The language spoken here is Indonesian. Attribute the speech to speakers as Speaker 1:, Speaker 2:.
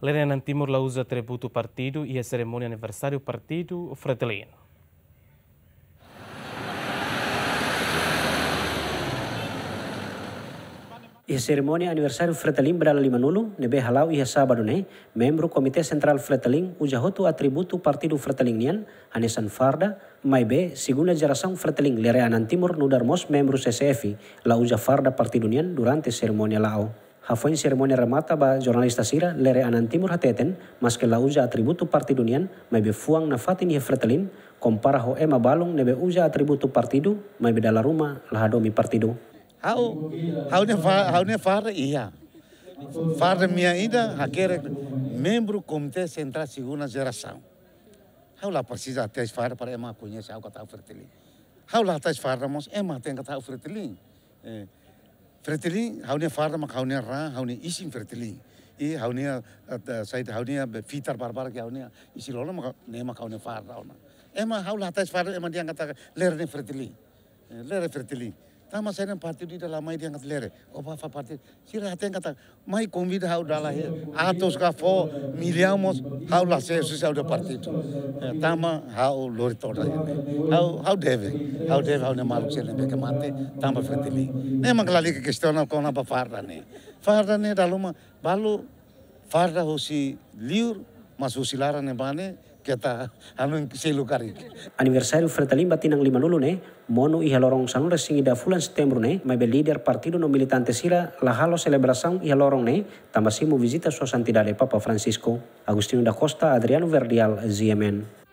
Speaker 1: Lerenan Timur lausa tributo partido e a cerimônia partidu partido Fretilino. E cerimônia aniversário Fretilin berada lima nulu, nebe halau ia e sábado ne, Komite Sentral Central Fretilin atributu hotu atributo partido Fretilin nian, anesan farda, maibe siguna jarasang Fretilin Lerenan Timur nudar mos membru CCF, lauja farda partido nian durante cerimônia lau hafoin seremoni remata ba jurnalista sira lere anan timur hateten maske la uja atributu partidunian be fuang na fatin ye fretelin kompara ho ema balung nebe uja atributu partidu be dala ruma lahadomi partidu.
Speaker 2: Hau, hau ne fa, hau ne far iya. far mia ida hakere membru komite sentra siguna jerasau Hau la persisa tes far para ema kunya sau kata fretelin. Hau la tes far mos ema ten kata fretelin. Eh, Fertili, haunia farmak, haunia ra, haunia isin fertili. I haunia eh, eh, said haunia eh, fitar barbar ke haunia isi lolo maka nema haunia farra ona. Ema haula hatais farra ema dia ngata lerne fertili. Lerne fertili. Tama saya ren partido di la mai dia ngat lere. O oh, fa fa partido. Si ra ten kata mai convida hau dala he. Ya. Atos ka fo miliamos hau la se su sa partido. Ya, tama hau lori tora. Ya. Hau hau deve. Hau deve hau ne mal che le beka mate. Tama frente mi. Ne mang la lika kesto na kona pa farda ne. Farda balu
Speaker 1: farda liur mas ho si lara ne bane kita anu kari. Aniversario Fretalimba tinang lima nulu ne, mono iha lorong sanun resing da fulan September ne, mebe lider partido no militante sila lahalo celebração iha lorong ne, simu visita sua santidade Papa Francisco, Agustino da Costa, Adriano Verdial, ZMN.